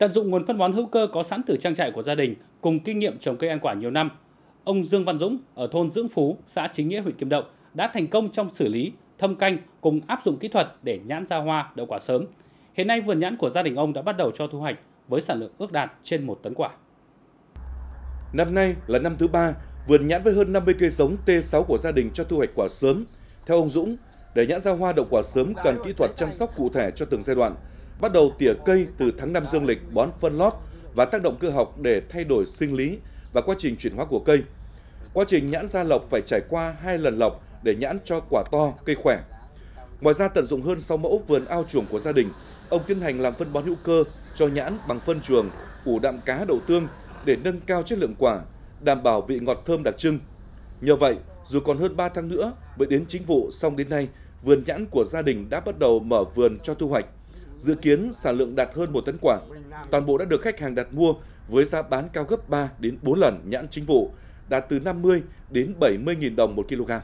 Tận dụng nguồn phân bón hữu cơ có sẵn từ trang trại của gia đình cùng kinh nghiệm trồng cây ăn quả nhiều năm, ông Dương Văn Dũng ở thôn Dưỡng Phú, xã Chính Nghĩa, huyện Kim Động đã thành công trong xử lý, thâm canh cùng áp dụng kỹ thuật để nhãn ra hoa đậu quả sớm. Hiện nay vườn nhãn của gia đình ông đã bắt đầu cho thu hoạch với sản lượng ước đạt trên 1 tấn quả. Năm nay là năm thứ ba, vườn nhãn với hơn 50 cây giống T6 của gia đình cho thu hoạch quả sớm. Theo ông Dũng, để nhãn ra hoa đậu quả sớm cần kỹ thuật chăm sóc cụ thể cho từng giai đoạn bắt đầu tỉa cây từ tháng năm dương lịch bón phân lót và tác động cơ học để thay đổi sinh lý và quá trình chuyển hóa của cây. Quá trình nhãn ra lọc phải trải qua hai lần lọc để nhãn cho quả to, cây khỏe. Ngoài ra tận dụng hơn 6 mẫu vườn ao chuồng của gia đình, ông tiến hành làm phân bón hữu cơ cho nhãn bằng phân chuồng, ủ đạm cá đậu tương để nâng cao chất lượng quả, đảm bảo vị ngọt thơm đặc trưng. Nhờ vậy, dù còn hơn 3 tháng nữa mới đến chính vụ, song đến nay, vườn nhãn của gia đình đã bắt đầu mở vườn cho thu hoạch. Dự kiến sản lượng đạt hơn 1 tấn quả. Toàn bộ đã được khách hàng đặt mua với giá bán cao gấp 3 đến 4 lần nhãn chính vụ, đạt từ 50 đến 70.000 đồng một kg.